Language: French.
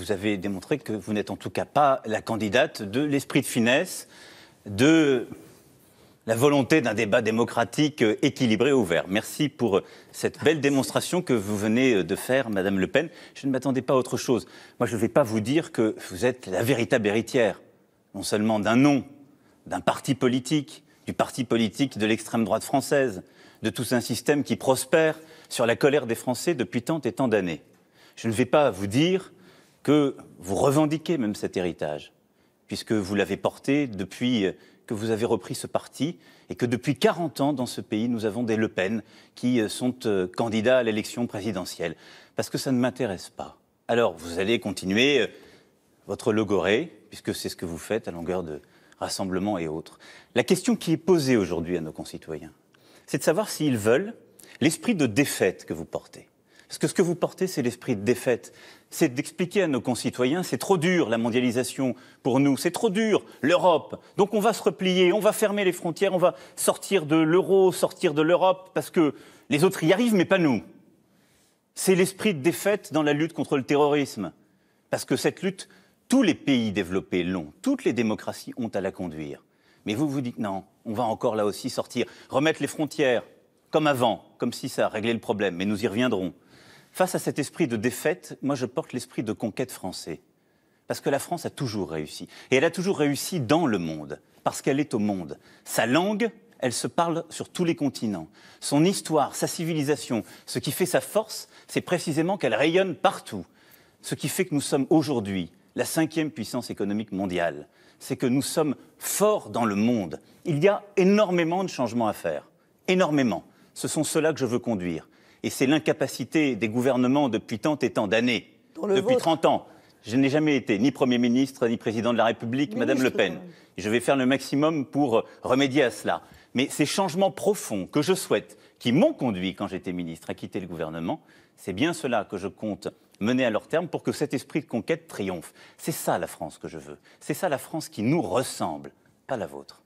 vous avez démontré que vous n'êtes en tout cas pas la candidate de l'esprit de finesse, de la volonté d'un débat démocratique euh, équilibré et ouvert. Merci pour euh, cette belle démonstration que vous venez euh, de faire, Madame Le Pen. Je ne m'attendais pas à autre chose. Moi, je ne vais pas vous dire que vous êtes la véritable héritière, non seulement d'un nom, d'un parti politique, du parti politique de l'extrême droite française, de tout un système qui prospère sur la colère des Français depuis tant et tant d'années. Je ne vais pas vous dire que vous revendiquez même cet héritage, puisque vous l'avez porté depuis que vous avez repris ce parti et que depuis 40 ans dans ce pays, nous avons des Le Pen qui euh, sont euh, candidats à l'élection présidentielle. Parce que ça ne m'intéresse pas. Alors, vous allez continuer euh, votre logorée, puisque c'est ce que vous faites à longueur de rassemblements et autres. La question qui est posée aujourd'hui à nos concitoyens, c'est de savoir s'ils veulent l'esprit de défaite que vous portez. Parce que ce que vous portez, c'est l'esprit de défaite. C'est d'expliquer à nos concitoyens, c'est trop dur la mondialisation pour nous, c'est trop dur l'Europe. Donc on va se replier, on va fermer les frontières, on va sortir de l'euro, sortir de l'Europe, parce que les autres y arrivent, mais pas nous. C'est l'esprit de défaite dans la lutte contre le terrorisme. Parce que cette lutte, tous les pays développés l'ont, toutes les démocraties ont à la conduire. Mais vous vous dites non, on va encore là aussi sortir, remettre les frontières comme avant, comme si ça réglait le problème, mais nous y reviendrons. Face à cet esprit de défaite, moi je porte l'esprit de conquête français. Parce que la France a toujours réussi. Et elle a toujours réussi dans le monde, parce qu'elle est au monde. Sa langue, elle se parle sur tous les continents. Son histoire, sa civilisation, ce qui fait sa force, c'est précisément qu'elle rayonne partout. Ce qui fait que nous sommes aujourd'hui la cinquième puissance économique mondiale, c'est que nous sommes forts dans le monde. Il y a énormément de changements à faire. Énormément. Ce sont ceux-là que je veux conduire. Et c'est l'incapacité des gouvernements depuis tant et tant d'années, depuis 30 ans. Je n'ai jamais été ni Premier ministre, ni Président de la République, Madame Le Pen. je vais faire le maximum pour euh, remédier à cela. Mais ces changements profonds que je souhaite, qui m'ont conduit, quand j'étais ministre, à quitter le gouvernement, c'est bien cela que je compte mener à leur terme pour que cet esprit de conquête triomphe. C'est ça la France que je veux. C'est ça la France qui nous ressemble, pas la vôtre.